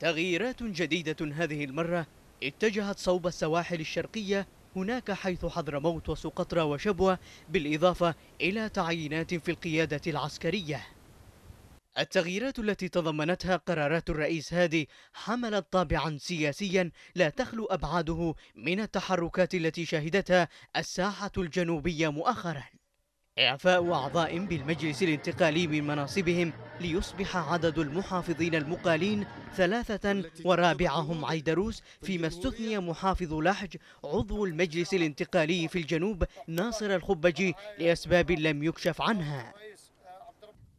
تغييرات جديدة هذه المرة اتجهت صوب السواحل الشرقية هناك حيث حضرموت وسقطرى وشبوة بالإضافة إلى تعيينات في القيادة العسكرية التغييرات التي تضمنتها قرارات الرئيس هادي حملت طابعا سياسيا لا تخلو أبعاده من التحركات التي شهدتها الساحة الجنوبية مؤخرا إعفاء أعضاء بالمجلس الانتقالي من مناصبهم ليصبح عدد المحافظين المقالين ثلاثة ورابعهم عيدروس فيما استثني محافظ لحج عضو المجلس الانتقالي في الجنوب ناصر الخبجي لأسباب لم يكشف عنها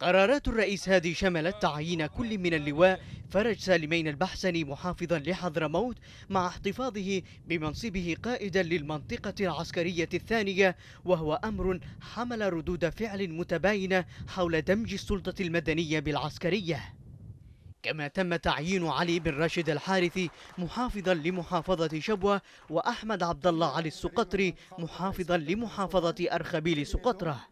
قرارات الرئيس هذه شملت تعيين كل من اللواء فرج سالمين البحسني محافظا لحضرموت مع احتفاظه بمنصبه قائدا للمنطقة العسكرية الثانية وهو أمر حمل ردود فعل متباينة حول دمج السلطة المدنية بالعسكرية كما تم تعيين علي بن راشد الحارثي محافظا لمحافظة شبوة وأحمد عبد الله علي السقطري محافظا لمحافظة أرخبيل سقطرة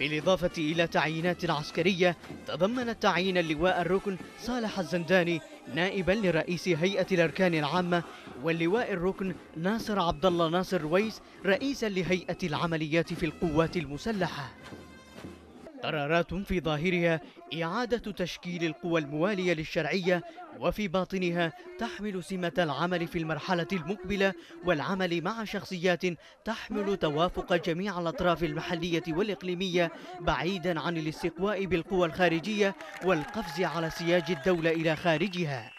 بالإضافة إلى تعيينات عسكرية تضمنت تعيين اللواء الركن صالح الزنداني نائبا لرئيس هيئة الأركان العامة واللواء الركن ناصر عبد الله ناصر رويس رئيسا لهيئة العمليات في القوات المسلحة قرارات في ظاهرها إعادة تشكيل القوى الموالية للشرعية وفي باطنها تحمل سمة العمل في المرحلة المقبلة والعمل مع شخصيات تحمل توافق جميع الأطراف المحلية والإقليمية بعيدا عن الاستقواء بالقوى الخارجية والقفز على سياج الدولة إلى خارجها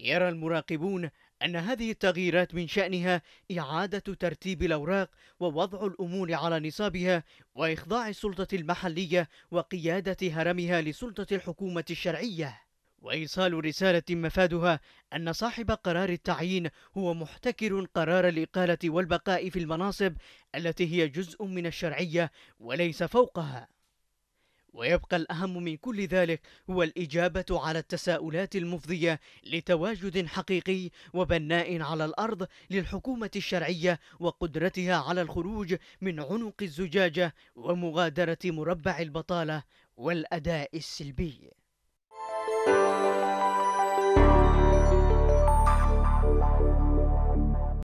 يرى المراقبون أن هذه التغييرات من شأنها إعادة ترتيب الأوراق ووضع الأمور على نصابها وإخضاع السلطة المحلية وقيادة هرمها لسلطة الحكومة الشرعية وإيصال رسالة مفادها أن صاحب قرار التعيين هو محتكر قرار الإقالة والبقاء في المناصب التي هي جزء من الشرعية وليس فوقها ويبقى الأهم من كل ذلك هو الإجابة على التساؤلات المفضية لتواجد حقيقي وبناء على الأرض للحكومة الشرعية وقدرتها على الخروج من عنق الزجاجة ومغادرة مربع البطالة والأداء السلبي